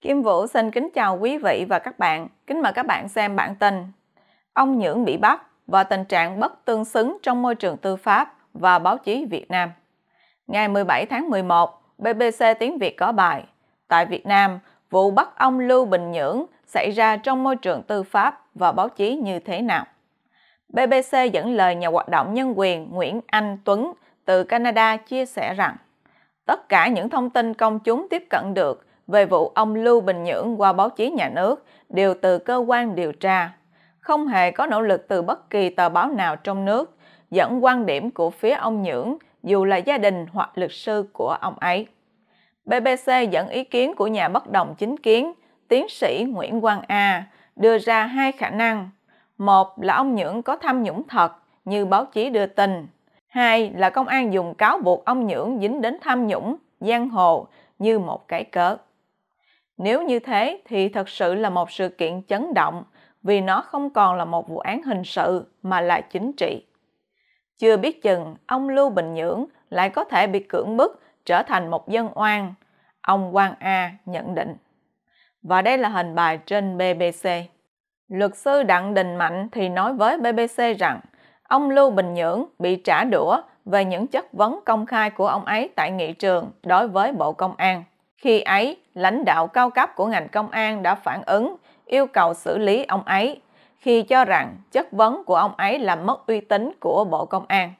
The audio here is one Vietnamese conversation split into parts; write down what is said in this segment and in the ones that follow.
Kim Vũ xin kính chào quý vị và các bạn. Kính mời các bạn xem bản tin. Ông Nhưỡng bị bắt và tình trạng bất tương xứng trong môi trường tư pháp và báo chí Việt Nam. Ngày 17 tháng 11, BBC Tiếng Việt có bài Tại Việt Nam, vụ bắt ông Lưu Bình Nhưỡng xảy ra trong môi trường tư pháp và báo chí như thế nào? BBC dẫn lời nhà hoạt động nhân quyền Nguyễn Anh Tuấn từ Canada chia sẻ rằng tất cả những thông tin công chúng tiếp cận được về vụ ông Lưu Bình Nhưỡng qua báo chí nhà nước đều từ cơ quan điều tra. Không hề có nỗ lực từ bất kỳ tờ báo nào trong nước dẫn quan điểm của phía ông Nhưỡng dù là gia đình hoặc luật sư của ông ấy. BBC dẫn ý kiến của nhà bất đồng chính kiến, tiến sĩ Nguyễn Quang A, đưa ra hai khả năng. Một là ông Nhưỡng có tham nhũng thật như báo chí đưa tin. Hai là công an dùng cáo buộc ông Nhưỡng dính đến tham nhũng, giang hồ như một cái cớ. Nếu như thế thì thật sự là một sự kiện chấn động vì nó không còn là một vụ án hình sự mà là chính trị. Chưa biết chừng ông Lưu Bình Nhưỡng lại có thể bị cưỡng bức trở thành một dân oan, ông Quang A nhận định. Và đây là hình bài trên BBC. Luật sư Đặng Đình Mạnh thì nói với BBC rằng ông Lưu Bình Nhưỡng bị trả đũa về những chất vấn công khai của ông ấy tại nghị trường đối với Bộ Công an. Khi ấy, lãnh đạo cao cấp của ngành công an đã phản ứng, yêu cầu xử lý ông ấy, khi cho rằng chất vấn của ông ấy làm mất uy tín của Bộ Công an.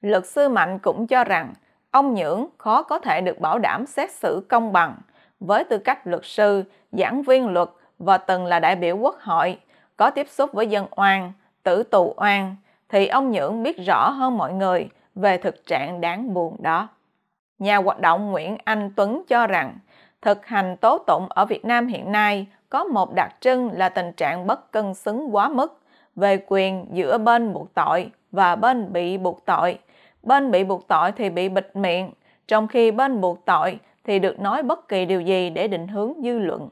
Luật sư Mạnh cũng cho rằng ông Nhưỡng khó có thể được bảo đảm xét xử công bằng với tư cách luật sư, giảng viên luật và từng là đại biểu quốc hội, có tiếp xúc với dân oan, tử tù oan, thì ông Nhưỡng biết rõ hơn mọi người về thực trạng đáng buồn đó. Nhà hoạt động Nguyễn Anh Tuấn cho rằng, thực hành tố tụng ở Việt Nam hiện nay có một đặc trưng là tình trạng bất cân xứng quá mức về quyền giữa bên buộc tội và bên bị buộc tội. Bên bị buộc tội thì bị bịt miệng, trong khi bên buộc tội thì được nói bất kỳ điều gì để định hướng dư luận.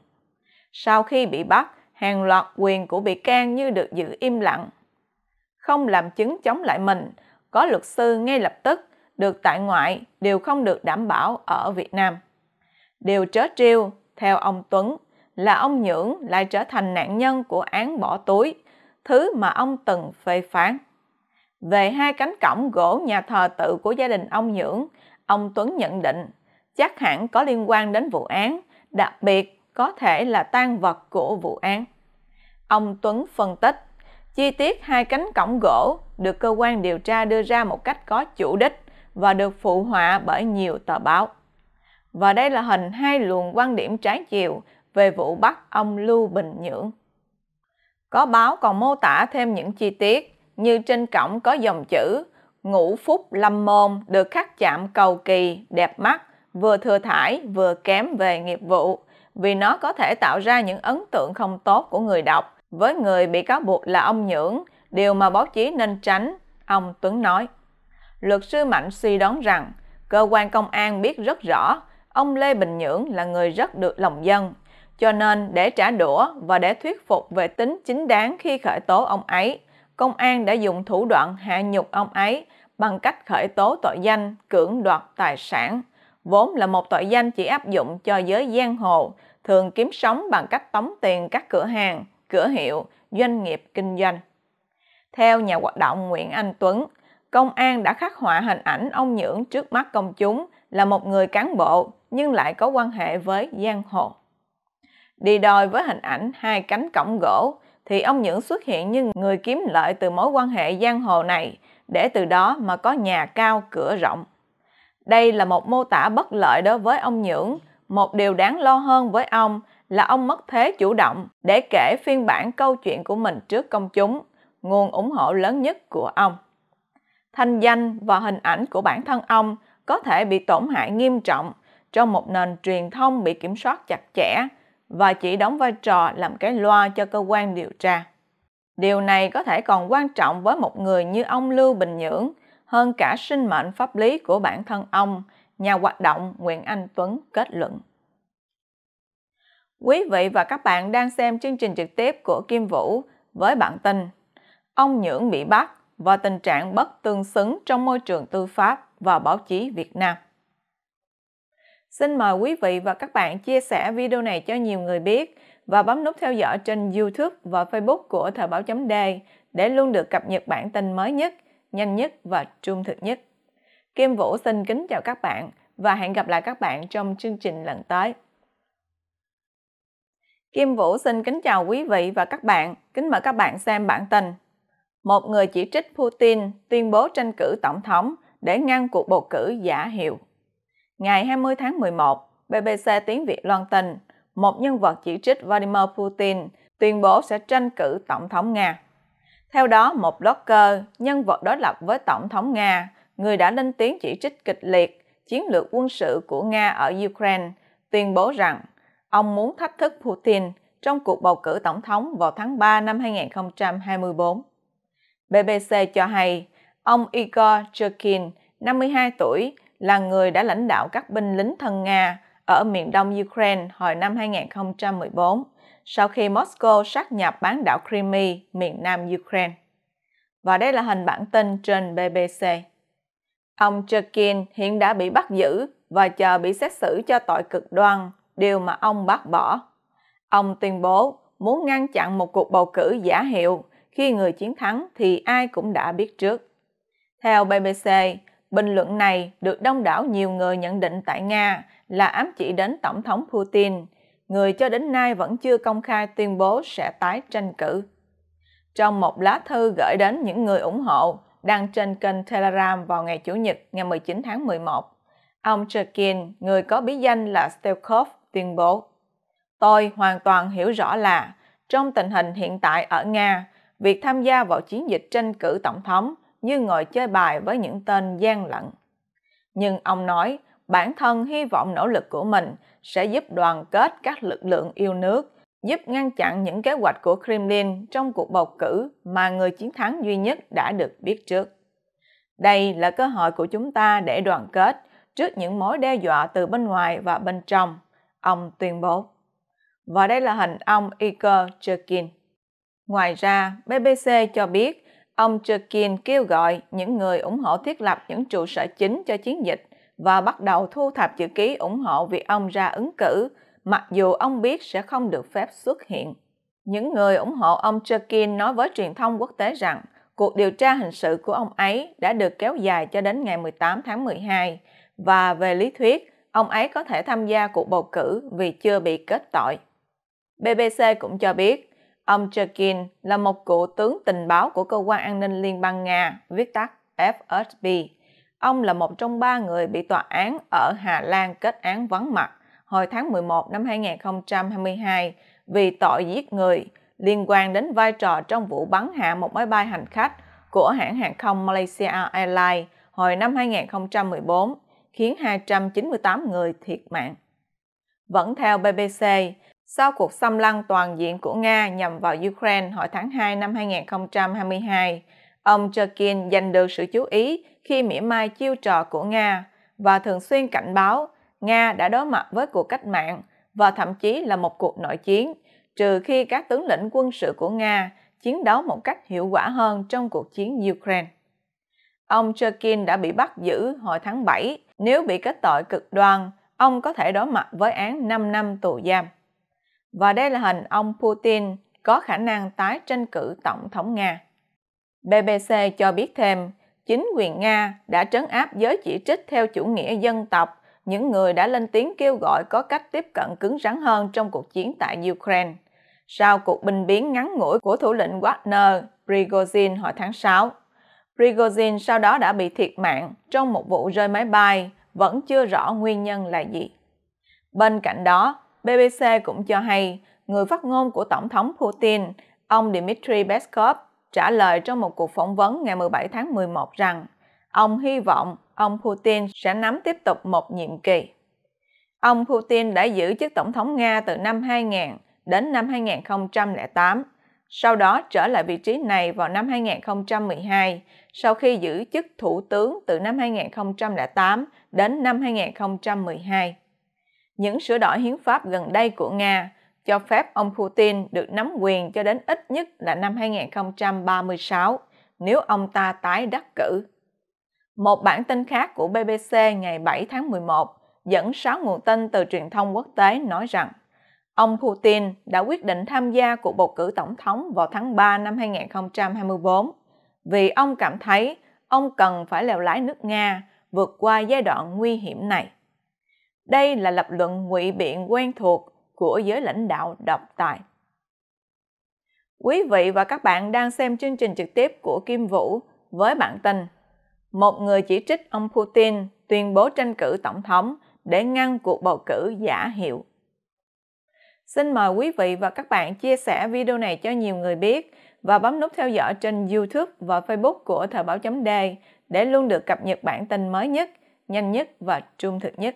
Sau khi bị bắt, hàng loạt quyền của bị can như được giữ im lặng. Không làm chứng chống lại mình, có luật sư ngay lập tức được tại ngoại đều không được đảm bảo ở Việt Nam. Điều trớ trêu, theo ông Tuấn, là ông Nhưỡng lại trở thành nạn nhân của án bỏ túi, thứ mà ông từng phê phán. Về hai cánh cổng gỗ nhà thờ tự của gia đình ông Nhưỡng, ông Tuấn nhận định chắc hẳn có liên quan đến vụ án, đặc biệt có thể là tan vật của vụ án. Ông Tuấn phân tích, chi tiết hai cánh cổng gỗ được cơ quan điều tra đưa ra một cách có chủ đích và được phụ họa bởi nhiều tờ báo. Và đây là hình hai luồng quan điểm trái chiều về vụ bắt ông Lưu Bình Nhưỡng. Có báo còn mô tả thêm những chi tiết như trên cổng có dòng chữ Ngũ Phúc Lâm Môn được khắc chạm cầu kỳ, đẹp mắt, vừa thừa thải vừa kém về nghiệp vụ vì nó có thể tạo ra những ấn tượng không tốt của người đọc với người bị cáo buộc là ông Nhưỡng, điều mà báo chí nên tránh, ông Tuấn nói luật sư Mạnh suy đoán rằng cơ quan công an biết rất rõ ông Lê Bình Nhưỡng là người rất được lòng dân. Cho nên để trả đũa và để thuyết phục về tính chính đáng khi khởi tố ông ấy, công an đã dùng thủ đoạn hạ nhục ông ấy bằng cách khởi tố tội danh cưỡng đoạt tài sản, vốn là một tội danh chỉ áp dụng cho giới giang hồ, thường kiếm sống bằng cách tống tiền các cửa hàng, cửa hiệu, doanh nghiệp kinh doanh. Theo nhà hoạt động Nguyễn Anh Tuấn, công an đã khắc họa hình ảnh ông Nhưỡng trước mắt công chúng là một người cán bộ nhưng lại có quan hệ với giang hồ. Đi đôi với hình ảnh hai cánh cổng gỗ thì ông Nhưỡng xuất hiện như người kiếm lợi từ mối quan hệ giang hồ này để từ đó mà có nhà cao cửa rộng. Đây là một mô tả bất lợi đối với ông Nhưỡng, một điều đáng lo hơn với ông là ông mất thế chủ động để kể phiên bản câu chuyện của mình trước công chúng, nguồn ủng hộ lớn nhất của ông thanh danh và hình ảnh của bản thân ông có thể bị tổn hại nghiêm trọng trong một nền truyền thông bị kiểm soát chặt chẽ và chỉ đóng vai trò làm cái loa cho cơ quan điều tra. Điều này có thể còn quan trọng với một người như ông Lưu Bình Nhưỡng hơn cả sinh mệnh pháp lý của bản thân ông, nhà hoạt động Nguyễn Anh Tuấn kết luận. Quý vị và các bạn đang xem chương trình trực tiếp của Kim Vũ với bản tin Ông Nhưỡng bị bắt, và tình trạng bất tương xứng trong môi trường tư pháp và báo chí Việt Nam. Xin mời quý vị và các bạn chia sẻ video này cho nhiều người biết và bấm nút theo dõi trên YouTube và Facebook của Thời báo chấm đề để luôn được cập nhật bản tin mới nhất, nhanh nhất và trung thực nhất. Kim Vũ xin kính chào các bạn và hẹn gặp lại các bạn trong chương trình lần tới. Kim Vũ xin kính chào quý vị và các bạn, kính mời các bạn xem bản tin một người chỉ trích Putin tuyên bố tranh cử tổng thống để ngăn cuộc bầu cử giả hiệu. Ngày 20 tháng 11, BBC tiếng Việt loan tin, một nhân vật chỉ trích Vladimir Putin tuyên bố sẽ tranh cử tổng thống Nga. Theo đó, một blogger, nhân vật đối lập với tổng thống Nga, người đã lên tiếng chỉ trích kịch liệt chiến lược quân sự của Nga ở Ukraine, tuyên bố rằng ông muốn thách thức Putin trong cuộc bầu cử tổng thống vào tháng 3 năm 2024. BBC cho hay ông Igor Cherkin, 52 tuổi, là người đã lãnh đạo các binh lính thân Nga ở miền đông Ukraine hồi năm 2014, sau khi Moscow sát nhập bán đảo Crimea, miền nam Ukraine. Và đây là hình bản tin trên BBC. Ông Cherkin hiện đã bị bắt giữ và chờ bị xét xử cho tội cực đoan, điều mà ông bác bỏ. Ông tuyên bố muốn ngăn chặn một cuộc bầu cử giả hiệu khi người chiến thắng thì ai cũng đã biết trước. Theo BBC, bình luận này được đông đảo nhiều người nhận định tại Nga là ám chỉ đến Tổng thống Putin, người cho đến nay vẫn chưa công khai tuyên bố sẽ tái tranh cử. Trong một lá thư gửi đến những người ủng hộ đăng trên kênh Telegram vào ngày Chủ nhật ngày 19 tháng 11, ông Cherkin, người có bí danh là Stelkov, tuyên bố Tôi hoàn toàn hiểu rõ là trong tình hình hiện tại ở Nga, việc tham gia vào chiến dịch tranh cử tổng thống như ngồi chơi bài với những tên gian lận. Nhưng ông nói bản thân hy vọng nỗ lực của mình sẽ giúp đoàn kết các lực lượng yêu nước, giúp ngăn chặn những kế hoạch của Kremlin trong cuộc bầu cử mà người chiến thắng duy nhất đã được biết trước. Đây là cơ hội của chúng ta để đoàn kết trước những mối đe dọa từ bên ngoài và bên trong, ông tuyên bố. Và đây là hình ông Igor Chekin. Ngoài ra, BBC cho biết ông Churkin kêu gọi những người ủng hộ thiết lập những trụ sở chính cho chiến dịch và bắt đầu thu thập chữ ký ủng hộ việc ông ra ứng cử, mặc dù ông biết sẽ không được phép xuất hiện. Những người ủng hộ ông Churkin nói với truyền thông quốc tế rằng cuộc điều tra hình sự của ông ấy đã được kéo dài cho đến ngày 18 tháng 12 và về lý thuyết, ông ấy có thể tham gia cuộc bầu cử vì chưa bị kết tội. BBC cũng cho biết Ông Cherkin là một cựu tướng tình báo của Cơ quan An ninh Liên bang Nga, viết tắt FSB. Ông là một trong ba người bị tòa án ở Hà Lan kết án vắng mặt hồi tháng 11 năm 2022 vì tội giết người liên quan đến vai trò trong vụ bắn hạ một máy bay hành khách của hãng hàng không Malaysia Airlines hồi năm 2014, khiến 298 người thiệt mạng. Vẫn theo BBC, sau cuộc xâm lăng toàn diện của Nga nhằm vào Ukraine hồi tháng 2 năm 2022, ông Cherkin giành được sự chú ý khi mỉa mai chiêu trò của Nga và thường xuyên cảnh báo Nga đã đối mặt với cuộc cách mạng và thậm chí là một cuộc nội chiến, trừ khi các tướng lĩnh quân sự của Nga chiến đấu một cách hiệu quả hơn trong cuộc chiến Ukraine. Ông Cherkin đã bị bắt giữ hồi tháng 7. Nếu bị kết tội cực đoan, ông có thể đối mặt với án 5 năm tù giam và đây là hình ông Putin có khả năng tái tranh cử tổng thống Nga. BBC cho biết thêm, chính quyền Nga đã trấn áp giới chỉ trích theo chủ nghĩa dân tộc, những người đã lên tiếng kêu gọi có cách tiếp cận cứng rắn hơn trong cuộc chiến tại Ukraine. Sau cuộc binh biến ngắn ngủi của thủ lĩnh Wagner Prigozhin hồi tháng 6, Prigozhin sau đó đã bị thiệt mạng trong một vụ rơi máy bay, vẫn chưa rõ nguyên nhân là gì. Bên cạnh đó, BBC cũng cho hay người phát ngôn của Tổng thống Putin, ông Dmitry Peskov, trả lời trong một cuộc phỏng vấn ngày 17 tháng 11 rằng ông hy vọng ông Putin sẽ nắm tiếp tục một nhiệm kỳ. Ông Putin đã giữ chức tổng thống Nga từ năm 2000 đến năm 2008, sau đó trở lại vị trí này vào năm 2012 sau khi giữ chức thủ tướng từ năm 2008 đến năm 2012. Những sửa đổi hiến pháp gần đây của Nga cho phép ông Putin được nắm quyền cho đến ít nhất là năm 2036 nếu ông ta tái đắc cử. Một bản tin khác của BBC ngày 7 tháng 11 dẫn 6 nguồn tin từ truyền thông quốc tế nói rằng ông Putin đã quyết định tham gia cuộc bầu cử tổng thống vào tháng 3 năm 2024 vì ông cảm thấy ông cần phải lèo lái nước Nga vượt qua giai đoạn nguy hiểm này. Đây là lập luận ngụy biện quen thuộc của giới lãnh đạo độc tài. Quý vị và các bạn đang xem chương trình trực tiếp của Kim Vũ với bản tin Một người chỉ trích ông Putin tuyên bố tranh cử tổng thống để ngăn cuộc bầu cử giả hiệu. Xin mời quý vị và các bạn chia sẻ video này cho nhiều người biết và bấm nút theo dõi trên YouTube và Facebook của Thời báo chấm để luôn được cập nhật bản tin mới nhất, nhanh nhất và trung thực nhất.